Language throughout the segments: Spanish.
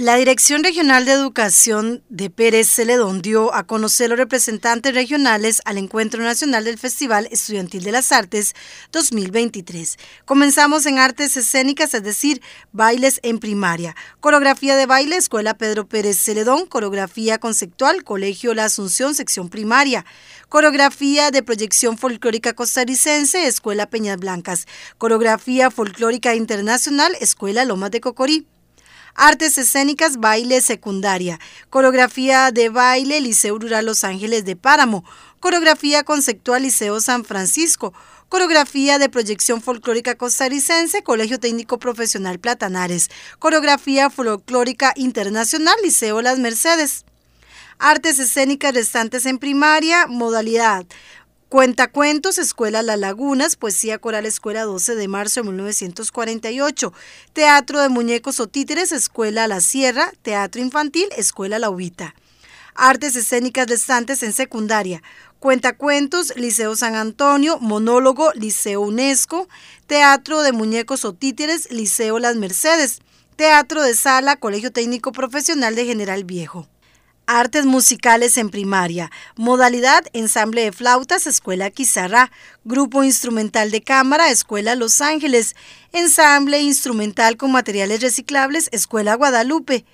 La Dirección Regional de Educación de Pérez Celedón dio a conocer los representantes regionales al Encuentro Nacional del Festival Estudiantil de las Artes 2023. Comenzamos en artes escénicas, es decir, bailes en primaria. Coreografía de baile, Escuela Pedro Pérez Celedón. Coreografía conceptual, Colegio La Asunción, sección primaria. Coreografía de proyección folclórica costarricense, Escuela Peñas Blancas. Coreografía folclórica internacional, Escuela Lomas de Cocorí. Artes escénicas, baile secundaria. Coreografía de baile, Liceo Rural Los Ángeles de Páramo. Coreografía conceptual, Liceo San Francisco. Coreografía de proyección folclórica costarricense, Colegio Técnico Profesional Platanares. Coreografía folclórica internacional, Liceo Las Mercedes. Artes escénicas restantes en primaria, modalidad Cuentacuentos, Escuela Las Lagunas, Poesía Coral Escuela 12 de marzo de 1948, Teatro de Muñecos o Títeres, Escuela La Sierra, Teatro Infantil, Escuela La Ubita. Artes escénicas de en secundaria, Cuentacuentos, Liceo San Antonio, Monólogo, Liceo UNESCO, Teatro de Muñecos o Títeres, Liceo Las Mercedes, Teatro de Sala, Colegio Técnico Profesional de General Viejo. Artes musicales en primaria. Modalidad ensamble de flautas, Escuela Quizarra. Grupo instrumental de cámara, Escuela Los Ángeles. Ensamble instrumental con materiales reciclables, Escuela Guadalupe.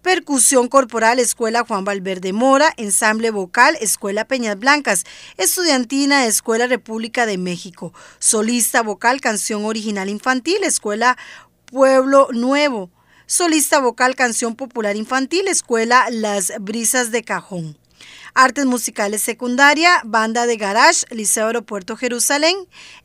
Percusión corporal, Escuela Juan Valverde Mora, ensamble vocal, Escuela Peñas Blancas, estudiantina, Escuela República de México, solista vocal, canción original infantil, Escuela Pueblo Nuevo, solista vocal Canción Popular Infantil, Escuela Las Brisas de Cajón. Artes musicales secundaria, banda de garage, Liceo Aeropuerto Jerusalén,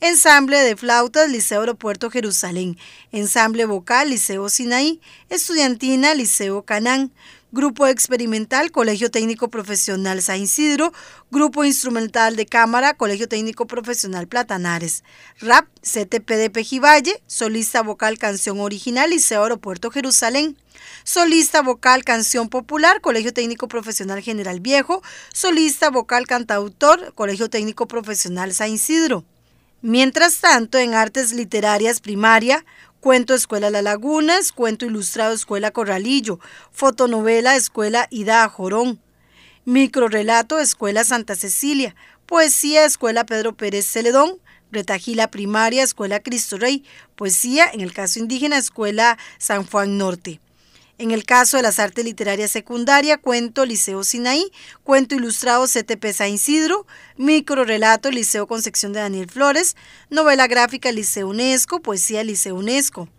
ensamble de flautas, Liceo Aeropuerto Jerusalén, ensamble vocal, Liceo Sinaí, estudiantina, Liceo Canán. Grupo Experimental, Colegio Técnico Profesional San Isidro, Grupo Instrumental de Cámara, Colegio Técnico Profesional Platanares, RAP, CTP de Pejivalle, Solista Vocal Canción Original, Liceo Aeropuerto Jerusalén, solista vocal canción popular, Colegio Técnico Profesional General Viejo, solista vocal cantautor, Colegio Técnico Profesional San Isidro. Mientras tanto, en artes literarias primaria, Cuento Escuela La Lagunas, Cuento Ilustrado Escuela Corralillo, Fotonovela Escuela Ida Jorón, Microrrelato Escuela Santa Cecilia, Poesía Escuela Pedro Pérez Celedón, Retajila Primaria Escuela Cristo Rey, Poesía en el caso indígena Escuela San Juan Norte. En el caso de las artes literarias secundarias, cuento Liceo Sinaí, cuento ilustrado CTP San Isidro, microrelato Liceo Concepción de Daniel Flores, novela gráfica Liceo UNESCO, poesía Liceo UNESCO.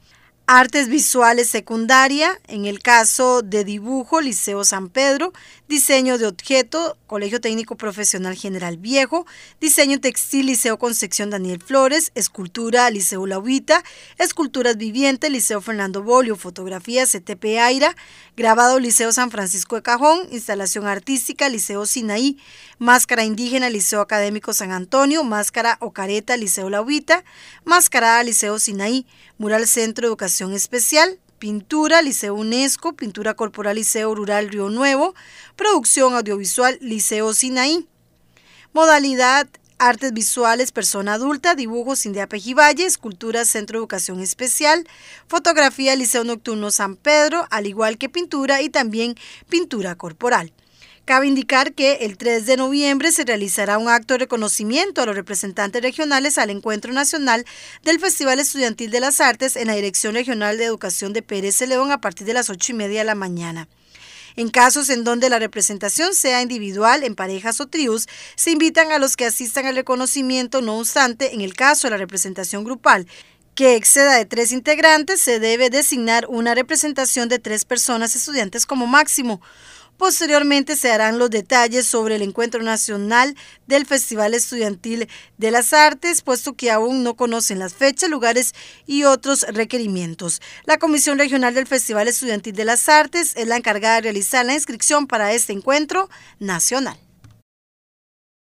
Artes visuales secundaria, en el caso de dibujo, Liceo San Pedro, diseño de objeto, Colegio Técnico Profesional General Viejo, diseño textil, Liceo Concepción Daniel Flores, escultura, Liceo Lauita, esculturas vivientes, Liceo Fernando Bolio, fotografía, CTP e Aira, grabado, Liceo San Francisco de Cajón, instalación artística, Liceo Sinaí, máscara indígena, Liceo Académico San Antonio, máscara o careta, Liceo Lauita, máscara, Liceo Sinaí, mural Centro Educación especial. Pintura, Liceo UNESCO, Pintura Corporal, Liceo Rural Río Nuevo, Producción Audiovisual, Liceo Sinaí. Modalidad, Artes Visuales, Persona Adulta, Dibujos, India Pejivalle, Escultura, Centro Educación Especial, Fotografía, Liceo Nocturno San Pedro, al igual que Pintura y también Pintura Corporal. Cabe indicar que el 3 de noviembre se realizará un acto de reconocimiento a los representantes regionales al Encuentro Nacional del Festival Estudiantil de las Artes en la Dirección Regional de Educación de Pérez León a partir de las 8 y media de la mañana. En casos en donde la representación sea individual, en parejas o tríos, se invitan a los que asistan al reconocimiento, no obstante, en el caso de la representación grupal, que exceda de tres integrantes, se debe designar una representación de tres personas estudiantes como máximo. Posteriormente se harán los detalles sobre el encuentro nacional del Festival Estudiantil de las Artes, puesto que aún no conocen las fechas, lugares y otros requerimientos. La Comisión Regional del Festival Estudiantil de las Artes es la encargada de realizar la inscripción para este encuentro nacional.